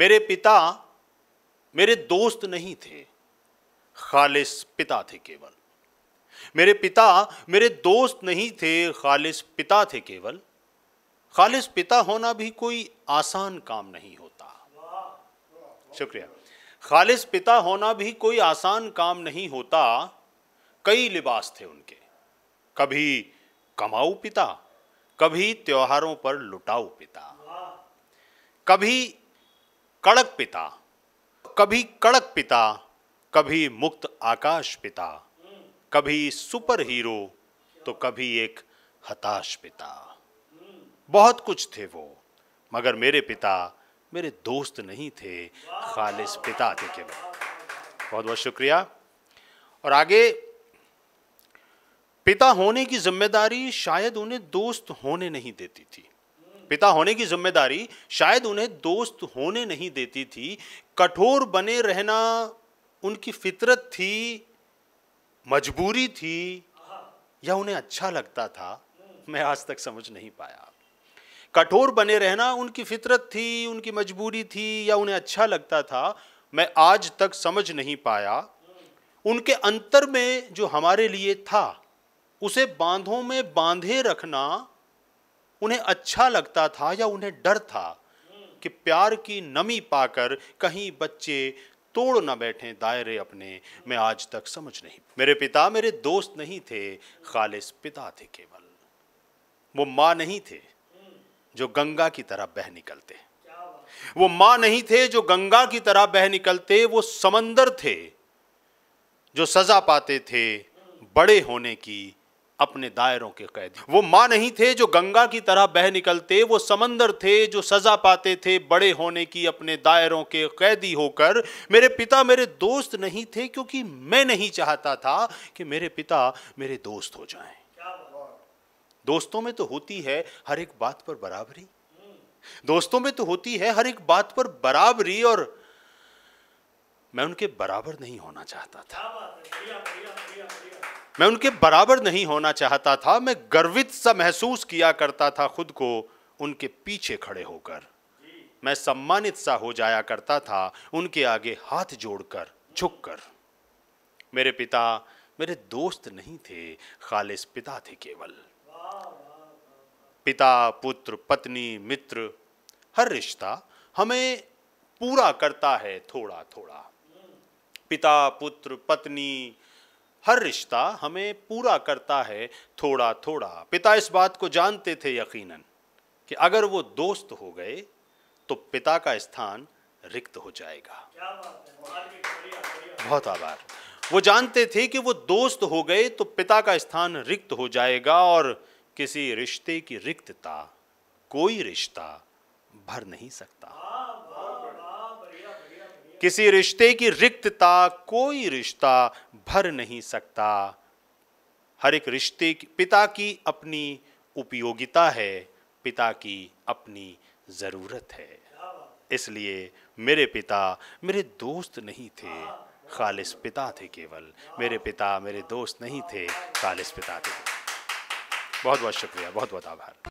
मेरे पिता मेरे दोस्त नहीं थे खालिस पिता थे केवल मेरे पिता मेरे दोस्त नहीं थे खालिस पिता थे केवल खालिस पिता होना भी कोई आसान काम नहीं होता शुक्रिया खालिस पिता होना भी कोई आसान काम नहीं होता कई लिबास थे उनके कभी कमाऊ पिता कभी त्योहारों पर लुटाऊ पिता कभी कड़क पिता कभी कड़क पिता कभी मुक्त आकाश पिता कभी सुपर हीरो तो कभी एक हताश पिता बहुत कुछ थे वो मगर मेरे पिता मेरे दोस्त नहीं थे खालिस पिता थे केवल बहुत बहुत शुक्रिया और आगे पिता होने की जिम्मेदारी शायद उन्हें दोस्त होने नहीं देती थी पिता होने की जिम्मेदारी शायद उन्हें दोस्त होने नहीं देती थी कठोर बने रहना उनकी फितरत थी मजबूरी थी या उन्हें अच्छा लगता था मैं आज तक समझ नहीं पाया कठोर बने रहना उनकी फितरत थी उनकी मजबूरी थी या उन्हें अच्छा लगता था मैं आज तक समझ नहीं पाया उनके अंतर में जो हमारे लिए था उसे बांधों में बांधे रखना उन्हें अच्छा लगता था या उन्हें डर था कि प्यार की नमी पाकर कहीं बच्चे तोड़ ना बैठे दायरे अपने मैं आज तक समझ नहीं मेरे पिता मेरे दोस्त नहीं थे खालिश पिता थे केवल वो माँ नहीं थे जो गंगा की तरह बह निकलते वो माँ नहीं थे जो गंगा की तरह बह निकलते वो समंदर थे जो सजा पाते थे बड़े होने की अपने दायरों के कैद वो माँ नहीं थे जो गंगा की तरह बह निकलते वो समंदर थे जो सजा पाते थे बड़े होने की अपने दायरों के कैदी होकर मेरे पिता मेरे दोस्त नहीं थे क्योंकि मैं नहीं चाहता था कि मेरे पिता मेरे दोस्त हो जाएं दोस्तों में तो होती है हर एक बात पर बराबरी दोस्तों में तो होती है हर एक बात पर बराबरी और मैं उनके बराबर नहीं होना चाहता था मैं उनके बराबर नहीं होना चाहता था मैं गर्वित सा महसूस किया करता था खुद को उनके पीछे खड़े होकर मैं सम्मानित सा हो जाया करता था उनके आगे हाथ जोड़कर झुककर मेरे पिता मेरे दोस्त नहीं थे खालिस पिता थे केवल पिता पुत्र पत्नी मित्र हर रिश्ता हमें पूरा करता है थोड़ा थोड़ा पिता पुत्र पत्नी हर रिश्ता हमें पूरा करता है थोड़ा थोड़ा पिता इस बात को जानते थे यकीनन कि अगर वो दोस्त हो गए तो पिता का स्थान रिक्त हो जाएगा बहुत आभार वो जानते थे कि वो दोस्त हो गए तो पिता का स्थान रिक्त हो जाएगा और किसी रिश्ते की रिक्तता कोई रिश्ता भर नहीं सकता हाँ, किसी रिश्ते की रिक्तता कोई रिश्ता भर नहीं सकता हर एक रिश्ते पिता की अपनी उपयोगिता है पिता की अपनी ज़रूरत है इसलिए मेरे पिता मेरे दोस्त नहीं थे खालिस पिता थे केवल मेरे पिता मेरे दोस्त नहीं थे खालिस पिता थे बहुत बहुत शुक्रिया बहुत बहुत आभार